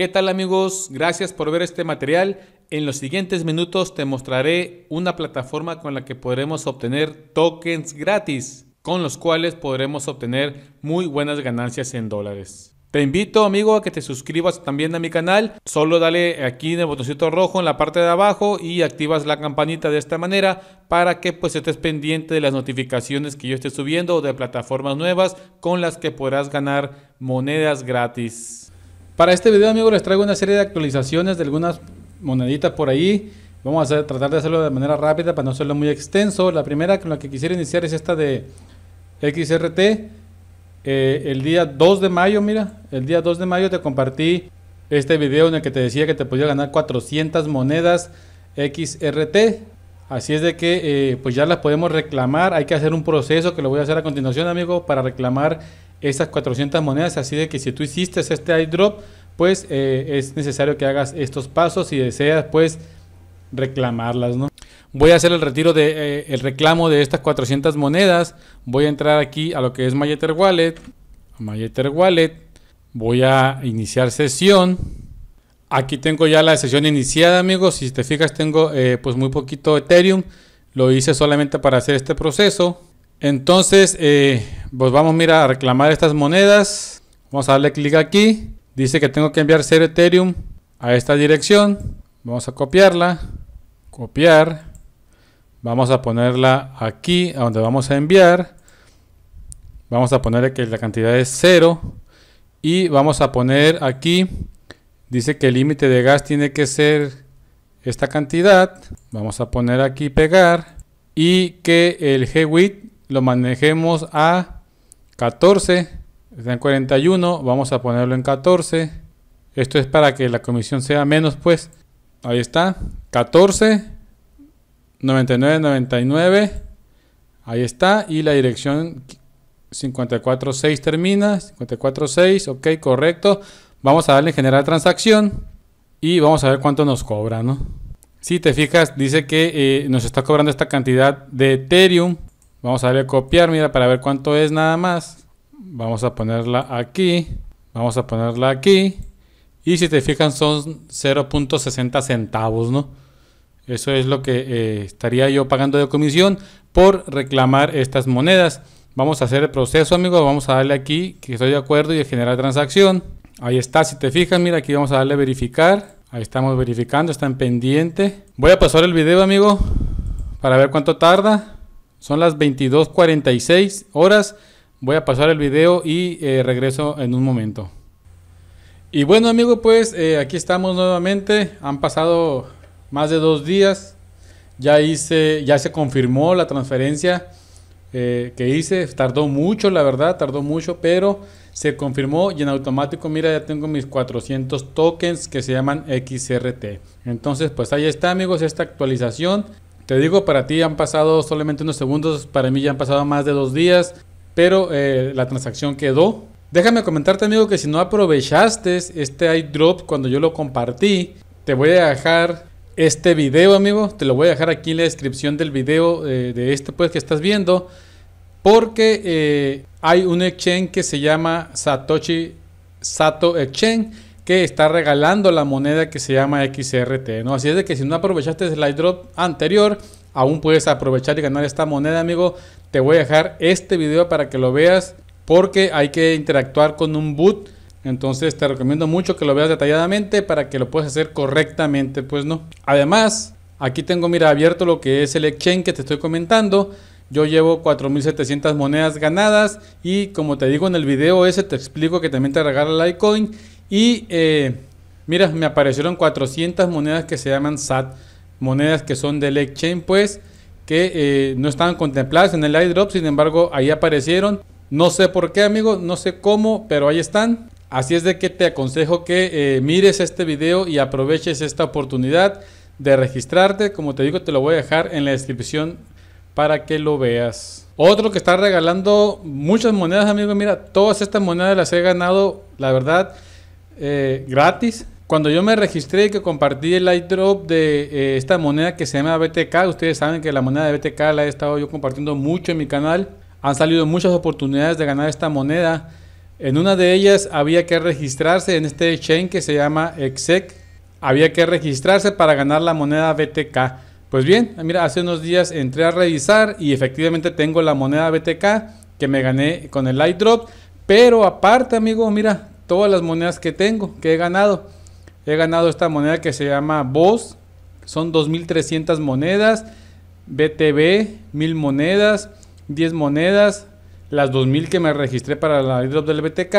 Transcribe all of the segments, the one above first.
¿Qué tal amigos? Gracias por ver este material. En los siguientes minutos te mostraré una plataforma con la que podremos obtener tokens gratis, con los cuales podremos obtener muy buenas ganancias en dólares. Te invito, amigo, a que te suscribas también a mi canal. Solo dale aquí en el botoncito rojo en la parte de abajo y activas la campanita de esta manera para que pues estés pendiente de las notificaciones que yo esté subiendo o de plataformas nuevas con las que podrás ganar monedas gratis. Para este video, amigos, les traigo una serie de actualizaciones de algunas moneditas por ahí. Vamos a tratar de hacerlo de manera rápida para no hacerlo muy extenso. La primera con la que quisiera iniciar es esta de XRT. Eh, el día 2 de mayo, mira, el día 2 de mayo te compartí este video en el que te decía que te podía ganar 400 monedas XRT. Así es de que eh, pues ya las podemos reclamar. Hay que hacer un proceso que lo voy a hacer a continuación, amigo, para reclamar esas 400 monedas, así de que si tú hiciste este iDrop, pues eh, es necesario que hagas estos pasos y deseas pues reclamarlas, ¿no? Voy a hacer el retiro de eh, el reclamo de estas 400 monedas. Voy a entrar aquí a lo que es MyEtherWallet, Wallet, Wallet. Voy a iniciar sesión. Aquí tengo ya la sesión iniciada, amigos. Si te fijas, tengo eh, pues muy poquito Ethereum. Lo hice solamente para hacer este proceso. Entonces, eh, pues vamos ir a reclamar estas monedas. Vamos a darle clic aquí. Dice que tengo que enviar 0 Ethereum a esta dirección. Vamos a copiarla. Copiar. Vamos a ponerla aquí, a donde vamos a enviar. Vamos a poner que la cantidad es 0. Y vamos a poner aquí, dice que el límite de gas tiene que ser esta cantidad. Vamos a poner aquí pegar. Y que el g lo manejemos a 14, está en 41, vamos a ponerlo en 14. Esto es para que la comisión sea menos, pues. Ahí está, 14, 99, 99. Ahí está, y la dirección 546 termina, 546, ok, correcto. Vamos a darle en generar transacción y vamos a ver cuánto nos cobra, ¿no? Si te fijas, dice que eh, nos está cobrando esta cantidad de Ethereum Vamos a darle a copiar, mira, para ver cuánto es nada más. Vamos a ponerla aquí. Vamos a ponerla aquí. Y si te fijan son 0.60 centavos, ¿no? Eso es lo que eh, estaría yo pagando de comisión por reclamar estas monedas. Vamos a hacer el proceso, amigos. Vamos a darle aquí que estoy de acuerdo y generar transacción. Ahí está, si te fijas, mira, aquí vamos a darle verificar. Ahí estamos verificando, está en pendiente. Voy a pasar el video, amigo, para ver cuánto tarda. Son las 22.46 horas. Voy a pasar el video y eh, regreso en un momento. Y bueno amigos, pues eh, aquí estamos nuevamente. Han pasado más de dos días. Ya hice, ya se confirmó la transferencia eh, que hice. Tardó mucho, la verdad, tardó mucho, pero se confirmó y en automático, mira, ya tengo mis 400 tokens que se llaman XRT. Entonces, pues ahí está amigos, esta actualización. Te digo, para ti han pasado solamente unos segundos, para mí ya han pasado más de dos días, pero eh, la transacción quedó. Déjame comentarte, amigo, que si no aprovechaste este iDrop cuando yo lo compartí, te voy a dejar este video, amigo. Te lo voy a dejar aquí en la descripción del video eh, de este pues que estás viendo. Porque eh, hay un exchange que se llama Satoshi Sato Exchange que está regalando la moneda que se llama XRT, ¿no? Así es de que si no aprovechaste el slide drop anterior, aún puedes aprovechar y ganar esta moneda, amigo. Te voy a dejar este video para que lo veas porque hay que interactuar con un boot. Entonces te recomiendo mucho que lo veas detalladamente para que lo puedas hacer correctamente, pues no. Además, aquí tengo, mira, abierto lo que es el exchange que te estoy comentando. Yo llevo 4.700 monedas ganadas y como te digo en el video ese te explico que también te regala Litecoin y eh, mira, me aparecieron 400 monedas que se llaman SAT, monedas que son de exchange, pues, que eh, no estaban contempladas en el iDrop. sin embargo, ahí aparecieron. No sé por qué, amigo, no sé cómo, pero ahí están. Así es de que te aconsejo que eh, mires este video y aproveches esta oportunidad de registrarte. Como te digo, te lo voy a dejar en la descripción para que lo veas. Otro que está regalando muchas monedas, amigo. Mira, todas estas monedas las he ganado, la verdad. Eh, gratis. Cuando yo me registré que compartí el drop de eh, esta moneda que se llama BTK, ustedes saben que la moneda de BTK la he estado yo compartiendo mucho en mi canal. Han salido muchas oportunidades de ganar esta moneda. En una de ellas había que registrarse en este chain que se llama exec. Había que registrarse para ganar la moneda BTK. Pues bien, mira, hace unos días entré a revisar y efectivamente tengo la moneda BTK que me gané con el light drop Pero aparte, amigo, mira, todas las monedas que tengo, que he ganado. He ganado esta moneda que se llama Boss, son 2.300 monedas, BTB, 1.000 monedas, 10 monedas, las 2.000 que me registré para la drop del BTK,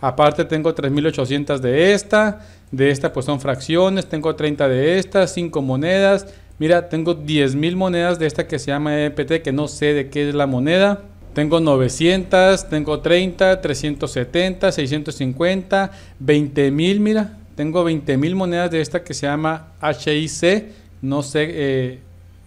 aparte tengo 3.800 de esta, de esta pues son fracciones, tengo 30 de estas, 5 monedas, mira, tengo 10.000 monedas de esta que se llama EPT, que no sé de qué es la moneda. Tengo 900, tengo 30, 370, 650, 20 mil, mira. Tengo 20 mil monedas de esta que se llama HIC. No sé eh,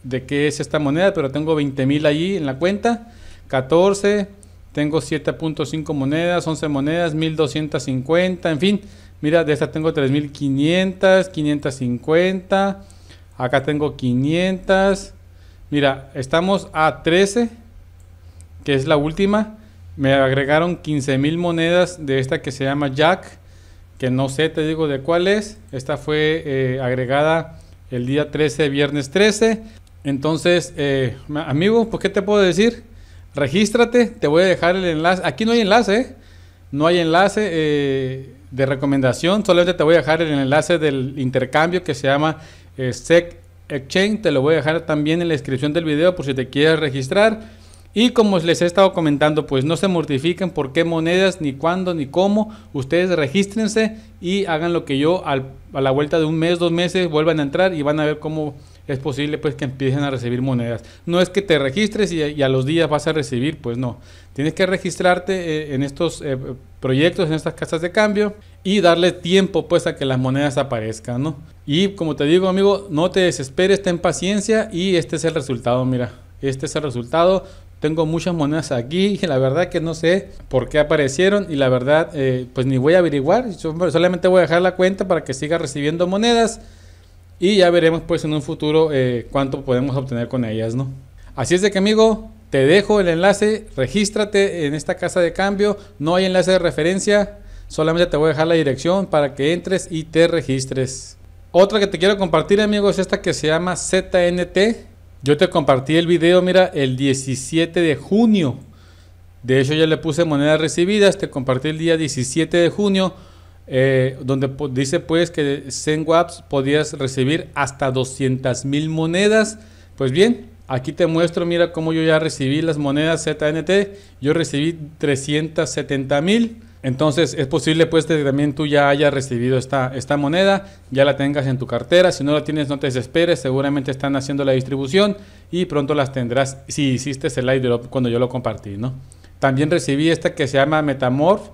de qué es esta moneda, pero tengo 20 mil allí en la cuenta. 14, tengo 7.5 monedas, 11 monedas, 1250, en fin. Mira, de esta tengo 3500, 550. Acá tengo 500. Mira, estamos a 13 que es la última, me agregaron 15 mil monedas de esta que se llama Jack, que no sé, te digo de cuál es. Esta fue eh, agregada el día 13, viernes 13. Entonces, eh, amigo, por ¿qué te puedo decir? Regístrate, te voy a dejar el enlace. Aquí no hay enlace, ¿eh? no hay enlace de recomendación, solamente te voy a dejar el enlace del intercambio que se llama SEC Exchange. Te lo voy a dejar también en la descripción del video por si te quieres registrar. Y como les he estado comentando, pues no se mortifiquen por qué monedas, ni cuándo, ni cómo. Ustedes regístrense y hagan lo que yo a la vuelta de un mes, dos meses, vuelvan a entrar y van a ver cómo es posible pues que empiecen a recibir monedas. No es que te registres y, a los días vas a recibir, pues no. Tienes que registrarte eh, en estos eh, proyectos, en estas casas de cambio y darle tiempo pues a que las monedas aparezcan, ¿no? Y como te digo amigo, no te desesperes, ten paciencia y este es el resultado, mira. Este es el resultado. Tengo muchas monedas aquí la verdad que no sé por qué aparecieron y la verdad eh, pues ni voy a averiguar. solamente voy a dejar la cuenta para que siga recibiendo monedas y ya veremos pues en un futuro eh, cuánto podemos obtener con ellas, ¿no? Así es de que amigo, te dejo el enlace, regístrate en esta casa de cambio, no hay enlace de referencia, solamente te voy a dejar la dirección para que entres y te registres. Otra que te quiero compartir amigos es esta que se llama ZNT. Yo te compartí el video, mira, el 17 de junio. De hecho, ya le puse monedas recibidas. Te compartí el día 17 de junio, eh, donde dice pues que ZenWaps podías recibir hasta 200 mil monedas. Pues bien, aquí te muestro, mira cómo yo ya recibí las monedas ZNT. Yo recibí 370 mil. Entonces es posible pues que también tú ya hayas recibido esta, moneda, ya la tengas en tu cartera, si no la tienes no te desesperes, seguramente están haciendo la distribución y pronto las tendrás si hiciste el live cuando yo lo compartí, ¿no? También recibí esta que se llama Metamorph,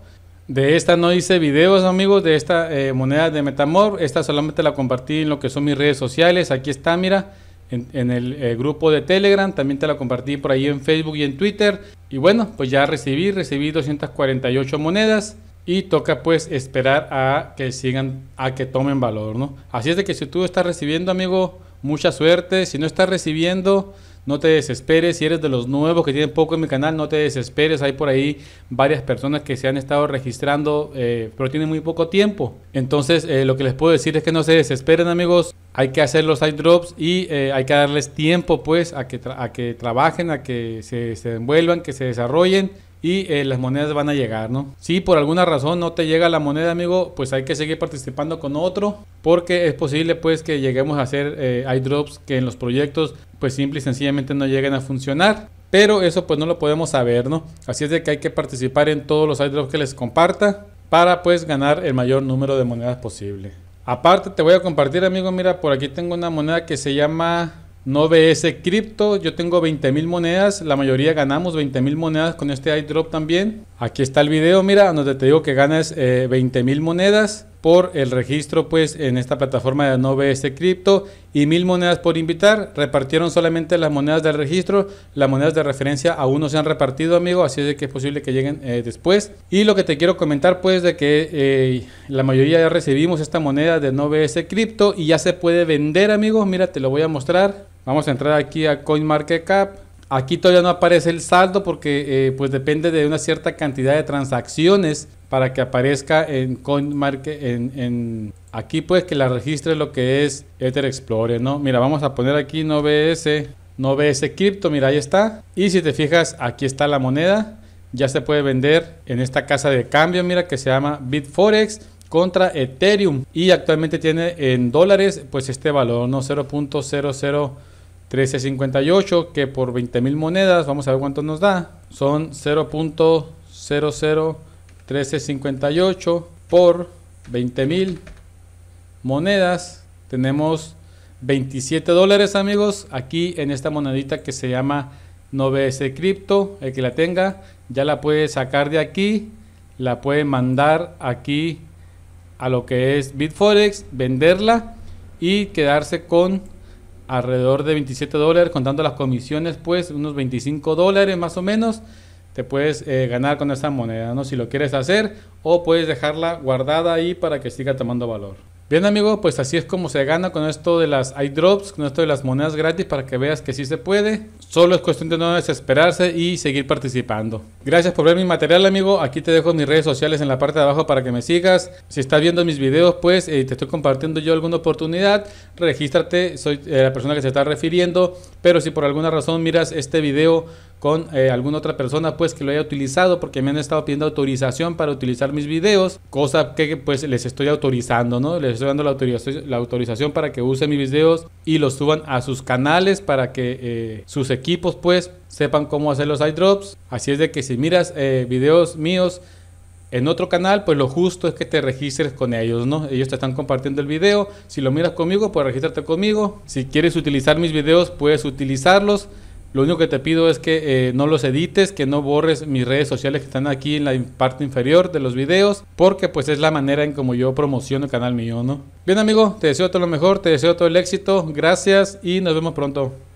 de esta no hice videos amigos, de esta eh, moneda de Metamorph, esta solamente la compartí en lo que son mis redes sociales, aquí está, mira, en, el eh, grupo de Telegram, también te la compartí por ahí en Facebook y en Twitter. Y bueno, pues ya recibí, recibí 248 monedas y toca pues esperar a que sigan, a que tomen valor, ¿no? Así es de que si tú estás recibiendo, amigo, mucha suerte. Si no estás recibiendo, no te desesperes. Si eres de los nuevos que tienen poco en mi canal, no te desesperes. Hay por ahí varias personas que se han estado registrando, eh, pero tienen muy poco tiempo. Entonces, eh, lo que les puedo decir es que no se desesperen, amigos hay que hacer los iDrops y eh, hay que darles tiempo pues a que, que trabajen, a que se, se envuelvan, que se desarrollen y eh, las monedas van a llegar, ¿no? Si por alguna razón no te llega la moneda, amigo, pues hay que seguir participando con otro porque es posible pues que lleguemos a hacer iDrops eh, que en los proyectos pues simple y sencillamente no lleguen a funcionar. Pero eso pues no lo podemos saber, ¿no? Así es de que hay que participar en todos los iDrops que les comparta para pues ganar el mayor número de monedas posible. Aparte te voy a compartir, amigo, mira, por aquí tengo una moneda que se llama no Crypto. Yo tengo 20 mil monedas. La mayoría ganamos 20 mil monedas con este iDrop también. Aquí está el video. Mira, donde te digo que ganas eh, 20 mil monedas por el registro pues en esta plataforma de NoBS cripto y mil monedas por invitar. Repartieron solamente las monedas del registro, las monedas de referencia aún no se han repartido, amigos así es de que es posible que lleguen eh, después. Y lo que te quiero comentar pues de que eh, la mayoría ya recibimos esta moneda de NoBS Crypto y ya se puede vender, amigos. Mira, te lo voy a mostrar. Vamos a entrar aquí a CoinMarketCap Aquí todavía no aparece el saldo porque eh, pues depende de una cierta cantidad de transacciones para que aparezca en CoinMarket, aquí pues que la registre lo que es Ether Explorer, ¿no? Mira, vamos a poner aquí no BS Crypto, mira, ahí está. Y si te fijas, aquí está la moneda, ya se puede vender en esta casa de cambio, mira, que se llama BitForex contra Ethereum y actualmente tiene en dólares pues este valor, ¿no? 0.00 1358, que por 20 mil monedas, vamos a ver cuánto nos da. Son 0.001358 por 20 mil monedas. Tenemos 27 dólares, amigos, aquí en esta monedita que se llama 9S Crypto. El que la tenga, ya la puede sacar de aquí, la puede mandar aquí a lo que es Bitforex, venderla y quedarse con alrededor de 27 dólares, contando las comisiones, pues unos 25 dólares más o menos, te puedes eh, ganar con esta moneda, ¿no? Si lo quieres hacer o puedes dejarla guardada ahí para que siga tomando valor. Bien amigo, pues así es como se gana con esto de las iDrops, con esto de las monedas gratis para que veas que sí se puede. Solo es cuestión de no desesperarse y seguir participando. Gracias por ver mi material amigo, aquí te dejo mis redes sociales en la parte de abajo para que me sigas. Si estás viendo mis videos pues eh, te estoy compartiendo yo alguna oportunidad, regístrate, soy eh, la persona que se está refiriendo. Pero si por alguna razón miras este video con eh, alguna otra persona pues que lo haya utilizado porque me han estado pidiendo autorización para utilizar mis videos, cosa que pues les estoy autorizando, ¿no? estoy dando la, autorización, para que use mis videos y los suban a sus canales para que eh, sus equipos pues sepan cómo hacer los iDrops. Así es de que si miras eh, videos míos en otro canal, pues lo justo es que te registres con ellos, ¿no? Ellos te están compartiendo el video. Si lo miras conmigo, puedes registrarte conmigo. Si quieres utilizar mis videos, puedes utilizarlos. Lo único que te pido es que eh, no los edites, que no borres mis redes sociales que están aquí en la parte inferior de los videos, porque pues es la manera en como yo promociono el canal mío, ¿no? Bien amigo, te deseo todo lo mejor, te deseo todo el éxito, gracias y nos vemos pronto.